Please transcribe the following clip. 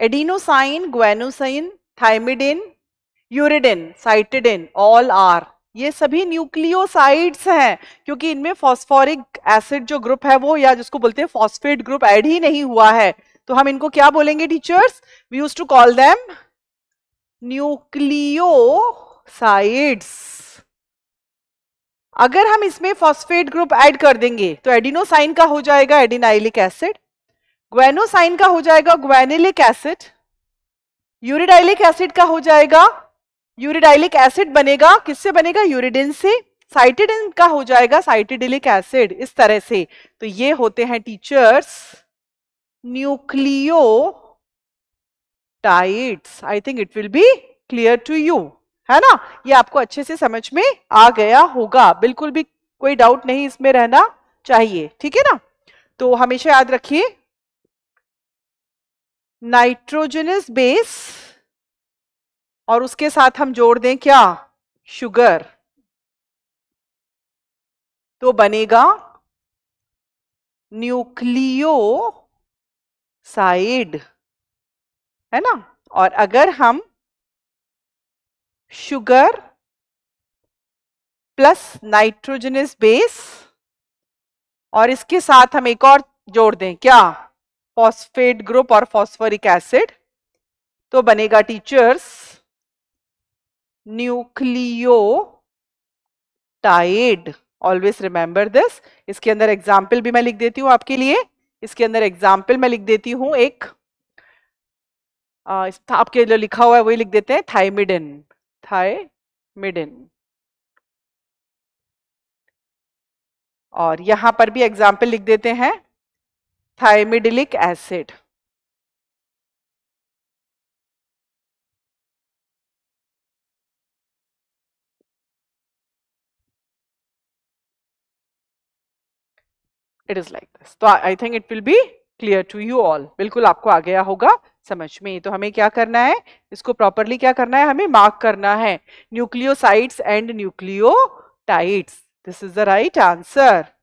adenosine guanosine thymidine uridine cytidine all are ये सभी nucleosides हैं क्योंकि इनमें फॉस्फोरिक एसिड जो ग्रुप है वो या जिसको बोलते हैं फॉस्फेट ग्रुप ऐड ही नहीं हुआ है तो हम इनको क्या बोलेंगे teachers we use to call them nucleosides अगर हम इसमें फॉस्फेट ग्रुप ऐड कर देंगे तो एडिनोसाइन का हो जाएगा एडिनाइलिक एसिड ग्वेनोसाइन का हो जाएगा ग्वेनिलिक एसिड यूरिडाइलिक एसिड का हो जाएगा यूरिडाइलिक एसिड बनेगा किससे बनेगा यूरिडिन से साइटिडिन का हो जाएगा साइटिडिलिक एसिड इस तरह से तो ये होते हैं teachers nucleotides I think it will be clear to you है ना ये आपको अच्छे से समझ में आ गया होगा बिल्कुल भी कोई डाउट नहीं इसमें रहना चाहिए ठीक है ना तो हमेशा याद रखिए नाइट्रोजनस बेस और उसके साथ हम जोड़ दें क्या शुगर तो बनेगा न्यूक्लियो साइड है ना और अगर हम शुगर प्लस नाइट्रोजनस बेस और इसके साथ हम एक और जोड़ दें क्या फॉस्फेट ग्रुप और फॉस्फोरिक एसिड तो बनेगा teachers nucleotide always remember this इसके अंदर एग्जाम्पल भी मैं लिख देती हूँ आपके लिए इसके अंदर एग्जाम्पल मैं लिख देती हूँ एक आ, इस, आपके जो लिखा हुआ है वही लिख देते हैं थाइमिडन थाइमिडन और यहां पर भी एग्जाम्पल लिख देते हैं thymidylic acid it is like this तो I think it will be clear to you all बिल्कुल आपको आ गया होगा समझ में तो हमें क्या करना है इसको प्रॉपरली क्या करना है हमें मार्क करना है nucleosides and nucleotides this is the right answer